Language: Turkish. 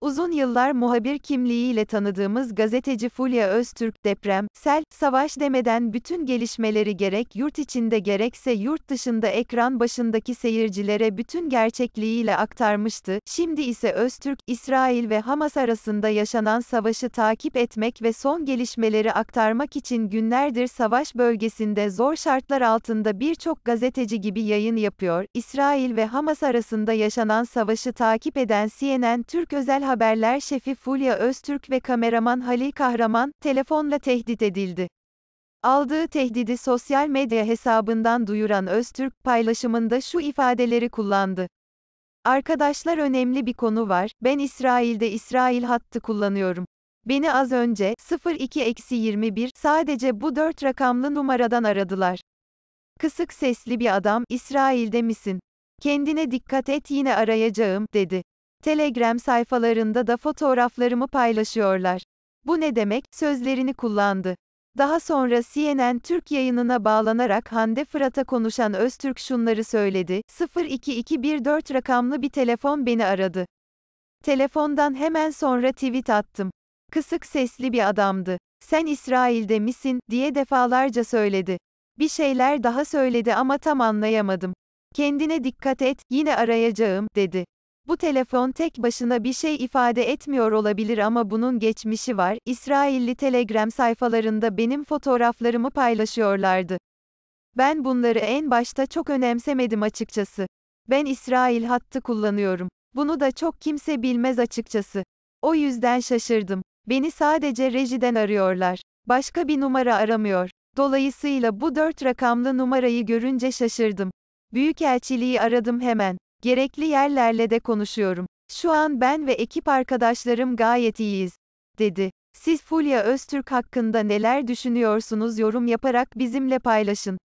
Uzun yıllar muhabir kimliğiyle tanıdığımız gazeteci Fulya Öztürk deprem, sel, savaş demeden bütün gelişmeleri gerek yurt içinde gerekse yurt dışında ekran başındaki seyircilere bütün gerçekliğiyle aktarmıştı. Şimdi ise Öztürk, İsrail ve Hamas arasında yaşanan savaşı takip etmek ve son gelişmeleri aktarmak için günlerdir savaş bölgesinde zor şartlar altında birçok gazeteci gibi yayın yapıyor. İsrail ve Hamas arasında yaşanan savaşı takip eden CNN Türk özel Haberler şefi Fulya Öztürk ve kameraman Halil Kahraman, telefonla tehdit edildi. Aldığı tehdidi sosyal medya hesabından duyuran Öztürk, paylaşımında şu ifadeleri kullandı. Arkadaşlar önemli bir konu var, ben İsrail'de İsrail hattı kullanıyorum. Beni az önce, 02-21, sadece bu dört rakamlı numaradan aradılar. Kısık sesli bir adam, İsrail'de misin? Kendine dikkat et yine arayacağım, dedi. Telegram sayfalarında da fotoğraflarımı paylaşıyorlar. Bu ne demek? Sözlerini kullandı. Daha sonra CNN Türk yayınına bağlanarak Hande Fırat'a konuşan Öztürk şunları söyledi. 02214 rakamlı bir telefon beni aradı. Telefondan hemen sonra tweet attım. Kısık sesli bir adamdı. Sen İsrail'de misin diye defalarca söyledi. Bir şeyler daha söyledi ama tam anlayamadım. Kendine dikkat et, yine arayacağım dedi. Bu telefon tek başına bir şey ifade etmiyor olabilir ama bunun geçmişi var. İsrailli Telegram sayfalarında benim fotoğraflarımı paylaşıyorlardı. Ben bunları en başta çok önemsemedim açıkçası. Ben İsrail hattı kullanıyorum. Bunu da çok kimse bilmez açıkçası. O yüzden şaşırdım. Beni sadece rejiden arıyorlar. Başka bir numara aramıyor. Dolayısıyla bu dört rakamlı numarayı görünce şaşırdım. Büyükelçiliği aradım hemen. Gerekli yerlerle de konuşuyorum. Şu an ben ve ekip arkadaşlarım gayet iyiyiz, dedi. Siz Fulya Öztürk hakkında neler düşünüyorsunuz yorum yaparak bizimle paylaşın.